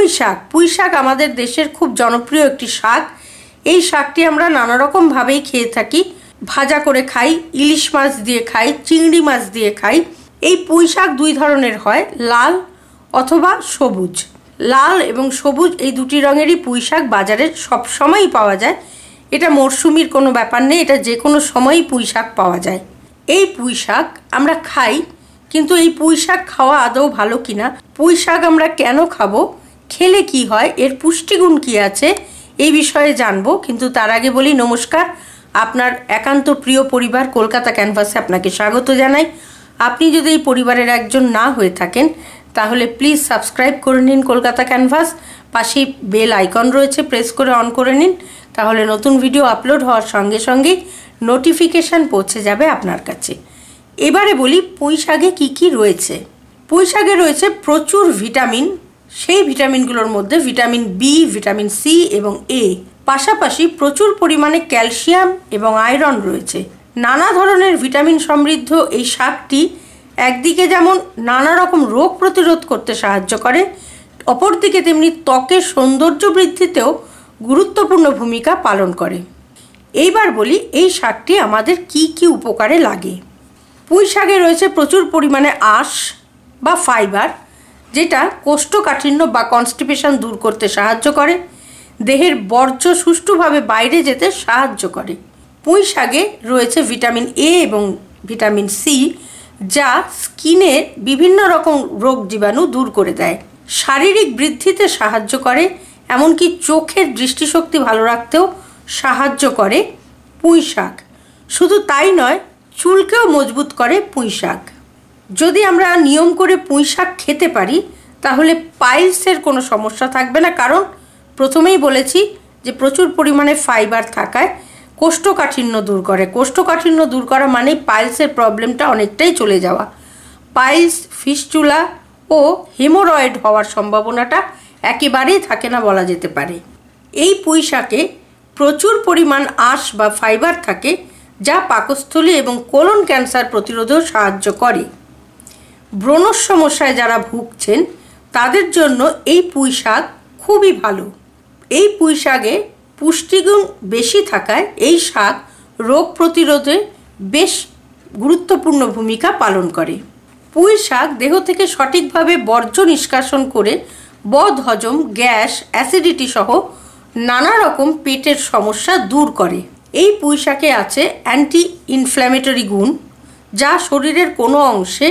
পুঁই শাক পুঁই শাক আমাদের দেশের খুব জনপ্রিয় একটি শাক এই শাকটি আমরা নানা রকমভাবেই খেয়ে থাকি ভাজা করে খাই ইলিশ মাছ দিয়ে খাই চিংড়ি মাছ দিয়ে খাই এই পুঁই শাক দুই ধরনের হয় লাল অথবা সবুজ লাল এবং সবুজ এই দুটি রঙেরই পুঁই শাক বাজারে সবসময়ই পাওয়া যায় এটা মরশুমির কোনো ব্যাপার নেই এটা যে কোনো সময়ই পুঁই শাক পাওয়া যায় এই পুঁই শাক আমরা খাই কিন্তু এই পুঁই শাক খাওয়া আদৌ ভালো কিনা পুঁই শাক আমরা কেন খাবো খেলে কি হয় এর পুষ্টিগুণ কি আছে এই বিষয়ে জানবো কিন্তু তার আগে বলি নমস্কার আপনার একান্ত প্রিয় পরিবার কলকাতা ক্যানভাসে আপনাকে স্বাগত জানাই আপনি যদি এই পরিবারের একজন না হয়ে থাকেন তাহলে প্লিজ সাবস্ক্রাইব করে নিন কলকাতা ক্যানভাস পাশেই বেল আইকন রয়েছে প্রেস করে অন করে নিন তাহলে নতুন ভিডিও আপলোড হওয়ার সঙ্গে সঙ্গেই নোটিফিকেশান পৌঁছে যাবে আপনার কাছে এবারে বলি পুঁই শাকে কী কী রয়েছে পুঁই শাকে রয়েছে প্রচুর ভিটামিন সেই ভিটামিনগুলোর মধ্যে ভিটামিন বি ভিটামিন সি এবং এ পাশাপাশি প্রচুর পরিমাণে ক্যালসিয়াম এবং আয়রন রয়েছে নানা ধরনের ভিটামিন সমৃদ্ধ এই শাকটি একদিকে যেমন নানা রকম রোগ প্রতিরোধ করতে সাহায্য করে অপরদিকে তেমনি ত্বকের সৌন্দর্য বৃদ্ধিতেও গুরুত্বপূর্ণ ভূমিকা পালন করে এইবার বলি এই শাকটি আমাদের কি কি উপকারে লাগে পুঁই শাকে রয়েছে প্রচুর পরিমাণে আঁশ বা ফাইবার যেটা কোষ্ঠকাঠিন্য বা কনস্টিপেশন দূর করতে সাহায্য করে দেহের বর্জ্য সুষ্ঠুভাবে বাইরে যেতে সাহায্য করে পুঁই শাকে রয়েছে ভিটামিন এ এবং ভিটামিন সি যা স্কিনে বিভিন্ন রকম রোগ জীবাণু দূর করে দেয় শারীরিক বৃদ্ধিতে সাহায্য করে এমনকি চোখের দৃষ্টিশক্তি ভালো রাখতেও সাহায্য করে পুঁই শাক শুধু তাই নয় চুলকেও মজবুত করে পুঁই শাক যদি আমরা নিয়ম করে পুঁই শাক খেতে পারি তাহলে পাইলসের কোনো সমস্যা থাকবে না কারণ প্রথমেই বলেছি যে প্রচুর পরিমাণে ফাইবার থাকায় কোষ্ঠকাঠিন্য দূর করে কোষ্ঠকাঠিন্য দূর করা মানে পাইলসের প্রবলেমটা অনেকটাই চলে যাওয়া পাইলস ফিসচুলা ও হেমোরয়েড হওয়ার সম্ভাবনাটা একেবারেই থাকে না বলা যেতে পারে এই পুঁই শাকে প্রচুর পরিমাণ আঁশ বা ফাইবার থাকে যা পাকস্থলী এবং কোলন ক্যান্সার প্রতিরোধেও সাহায্য করে ব্রণর সমস্যায় যারা ভুগছেন তাদের জন্য এই পুঁই শাক খুবই ভালো এই পুঁই শাকে পুষ্টিগুণ বেশি থাকায় এই শাক রোগ প্রতিরোধে বেশ গুরুত্বপূর্ণ ভূমিকা পালন করে পুঁই শাক দেহ থেকে সঠিকভাবে বর্জ্য নিষ্কাশন করে বদহজম হজম গ্যাস অ্যাসিডিটি সহ নানা রকম পেটের সমস্যা দূর করে এই পুঁই শাকে আছে অ্যান্টি ইনফ্ল্যামেটরি গুণ যা শরীরের কোনো অংশে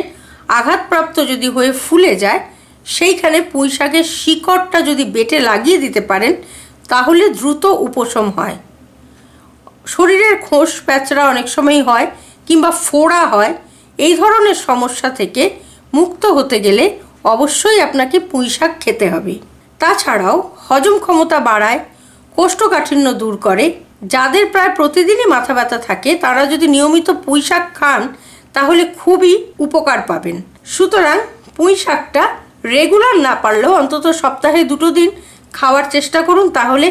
আঘাতপ্রাপ্ত যদি হয়ে ফুলে যায় সেইখানে পুঁইশাকের শিকড়টা যদি বেটে লাগিয়ে দিতে পারেন তাহলে দ্রুত উপশম হয় শরীরের খোঁস প্যাচরা অনেক সময় হয় কিংবা ফোড়া হয় এই ধরনের সমস্যা থেকে মুক্ত হতে গেলে অবশ্যই আপনাকে পুঁইশাক খেতে হবে তাছাড়াও হজম ক্ষমতা বাড়ায় কোষ্ঠকাঠিন্য দূর করে যাদের প্রায় প্রতিদিনই মাথা ব্যথা থাকে তারা যদি নিয়মিত পুঁইশাক খান তাহলে খুবই উপকার পাবেন সুতরাং পুঁই শাকটা রেগুলার না পারলেও অন্তত সপ্তাহে দুটো দিন খাওয়ার চেষ্টা করুন তাহলে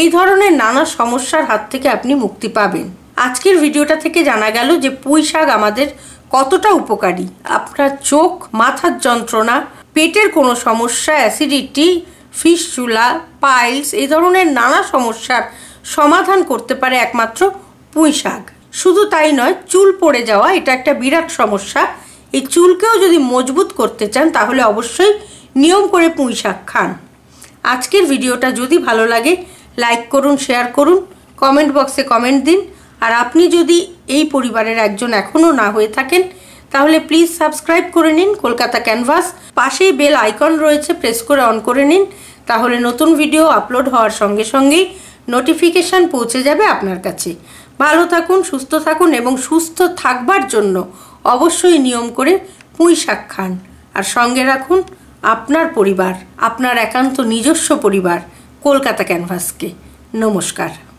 এই ধরনের নানা সমস্যার হাত থেকে আপনি মুক্তি পাবেন আজকের ভিডিওটা থেকে জানা গেল যে পুঁই শাক আমাদের কতটা উপকারী আপনার চোখ মাথার যন্ত্রণা পেটের কোনো সমস্যা অ্যাসিডিটি ফিস চুলা পাইলস এই ধরনের নানা সমস্যার সমাধান করতে পারে একমাত্র পুঁই শাক শুধু তাই নয় চুল পড়ে যাওয়া এটা একটা বিরাট সমস্যা এই চুলকেও যদি মজবুত করতে চান তাহলে অবশ্যই নিয়ম করে পুঁই শাক খান আজকের ভিডিওটা যদি ভালো লাগে লাইক করুন শেয়ার করুন কমেন্ট বক্সে কমেন্ট দিন আর আপনি যদি এই পরিবারের একজন এখনও না হয়ে থাকেন তাহলে প্লিজ সাবস্ক্রাইব করে নিন কলকাতা ক্যানভাস পাশেই বেল আইকন রয়েছে প্রেস করে অন করে নিন তাহলে নতুন ভিডিও আপলোড হওয়ার সঙ্গে সঙ্গেই নোটিফিকেশান পৌঁছে যাবে আপনার কাছে ভালো থাকুন সুস্থ থাকুন এবং সুস্থ থাকবার জন্য অবশ্যই নিয়ম করে পুঁই শাক খান আর সঙ্গে রাখুন আপনার পরিবার আপনার একান্ত নিজস্ব পরিবার কলকাতা ক্যানভাসকে নমস্কার